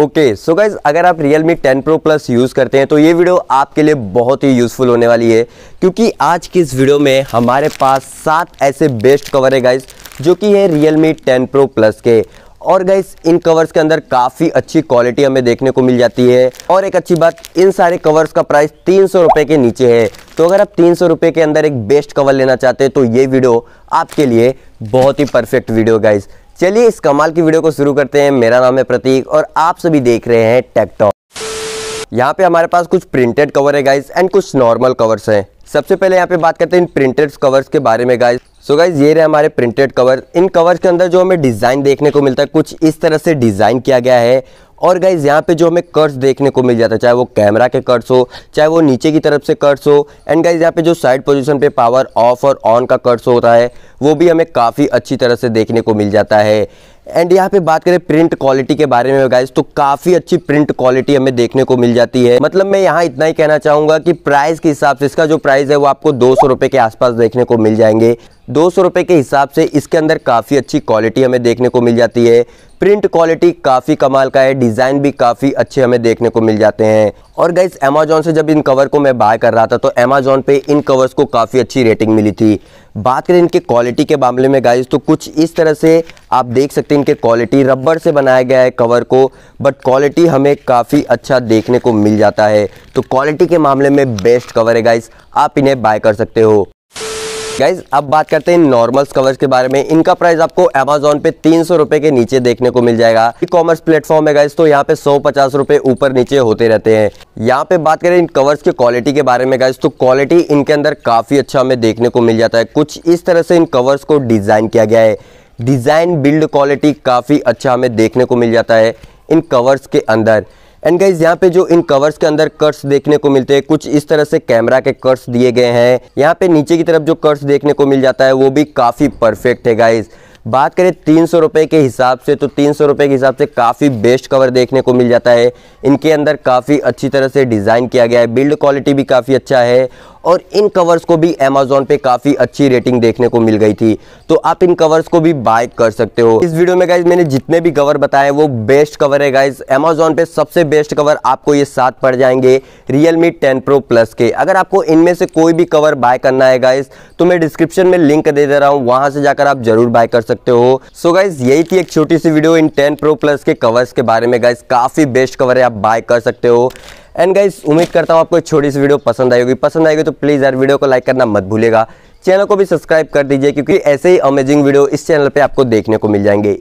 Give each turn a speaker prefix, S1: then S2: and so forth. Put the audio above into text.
S1: okay so guys अगर आप Realme ten pro plus use करते हैं तो ये वीडियो आपके लिए बहुत ही यूज़फुल होने वाली है क्योंकि आज की इस वीडियो में हमारे पास सात ऐसे बेस्ट कवर है गाइज जो कि है Realme ten pro plus के और गाइज इन कवर्स के अंदर काफ़ी अच्छी क्वालिटी हमें देखने को मिल जाती है और एक अच्छी बात इन सारे कवर्स का प्राइस तीन सौ के नीचे है तो अगर आप तीन सौ के अंदर एक बेस्ट कवर लेना चाहते हैं तो ये वीडियो आपके लिए बहुत ही परफेक्ट वीडियो गाइस चलिए इस कमाल की वीडियो को शुरू करते हैं मेरा नाम है प्रतीक और आप सभी देख रहे हैं टेकटॉक यहाँ पे हमारे पास कुछ प्रिंटेड कवर है गाइज एंड कुछ नॉर्मल कवर्स हैं सबसे पहले यहाँ पे बात करते हैं इन प्रिंटेड कवर्स के बारे में गाइज सो गाइज ये रहे हमारे प्रिंटेड कवर इन कवर्स के अंदर जो हमें डिज़ाइन देखने को मिलता है कुछ इस तरह से डिज़ाइन किया गया है और गाइज यहाँ पे जो हमें कर्स देखने को मिल जाता है चाहे वो कैमरा के कर्स हो चाहे वो नीचे की तरफ से कर्स हो एंड गाइज यहाँ पे जो साइड पोजीशन पे पावर ऑफ और ऑन का कर्स होता है वो भी हमें काफ़ी अच्छी तरह से देखने को मिल जाता है एंड यहाँ पे बात करें प्रिंट क्वालिटी के बारे में गाइज तो काफ़ी अच्छी प्रिंट क्वालिटी हमें देखने को मिल जाती है मतलब मैं यहाँ इतना ही कहना चाहूँगा कि प्राइस के हिसाब से इसका जो प्राइस है वो आपको दो सौ के आसपास देखने को मिल जाएंगे दो सौ रुपये के हिसाब से इसके अंदर काफ़ी अच्छी क्वालिटी हमें देखने को मिल जाती है प्रिंट क्वालिटी काफ़ी कमाल का है डिज़ाइन भी काफ़ी अच्छे हमें देखने को मिल जाते हैं और गाइस अमेजोन से जब इन कवर को मैं बाय कर रहा था तो अमेजोन पे इन कवर्स को काफ़ी अच्छी रेटिंग मिली थी बात करें इनके क्वालिटी के मामले में गाइस तो कुछ इस तरह से आप देख सकते हैं इनके क्वालिटी रबर से बनाया गया है कवर को बट क्वालिटी हमें काफ़ी अच्छा देखने को मिल जाता है तो क्वालिटी के मामले में बेस्ट कवर है गाइस आप इन्हें बाय कर सकते हो गाइज अब बात करते हैं नॉर्मल्स कवर्स के बारे में इनका प्राइस आपको अमेजोन पे तीन सौ के नीचे देखने को मिल जाएगा ई कॉमर्स प्लेटफॉर्म है गाइज तो यहाँ पे सौ पचास रुपए ऊपर नीचे होते रहते हैं यहाँ पे बात करें इन कवर्स की क्वालिटी के बारे में गाइज तो क्वालिटी इनके अंदर काफी अच्छा हमें देखने को मिल जाता है कुछ इस तरह से इन कवर्स को डिजाइन किया गया है डिजाइन बिल्ड क्वालिटी काफी अच्छा हमें देखने को मिल जाता है इन कवर्स के अंदर एंड गाइज यहाँ पे जो इन कवर्स के अंदर कर्स देखने को मिलते हैं कुछ इस तरह से कैमरा के कर्स दिए गए हैं यहाँ पे नीचे की तरफ जो कर्स देखने को मिल जाता है वो भी काफ़ी परफेक्ट है गाइज़ बात करें तीन सौ रुपए के हिसाब से तो तीन सौ रुपए के हिसाब से काफ़ी बेस्ट कवर देखने को मिल जाता है इनके अंदर काफ़ी अच्छी तरह से डिज़ाइन किया गया है बिल्ड क्वालिटी भी काफ़ी अच्छा है और इन कवर्स को भी अमेजोन पे काफ़ी अच्छी रेटिंग देखने को मिल गई थी तो आप इन कवर्स को भी बाय कर सकते हो इस वीडियो में गाइज मैंने जितने भी कवर बताए वो बेस्ट कवर है गाइज अमेजोन पे सबसे बेस्ट कवर आपको ये साथ पड़ जाएंगे Realme ten pro plus के अगर आपको इनमें से कोई भी कवर बाय करना है गाइज तो मैं डिस्क्रिप्शन में लिंक दे दे रहा हूँ वहां से जाकर आप जरूर बाय कर सकते हो सो so गाइज यही थी एक छोटी सी वीडियो इन टेन प्रो प्लस के कवर्स के बारे में गाइज काफ़ी बेस्ट कवर है आप बाय कर सकते हो एंड गाइज उम्मीद करता हूँ आपको छोटी सी वीडियो पसंद आई होगी पसंद आएगी तो प्लीज़ यार वीडियो को लाइक करना मत भूलेगा चैनल को भी सब्सक्राइब कर दीजिए क्योंकि ऐसे ही अमेजिंग वीडियो इस चैनल पे आपको देखने को मिल जाएंगे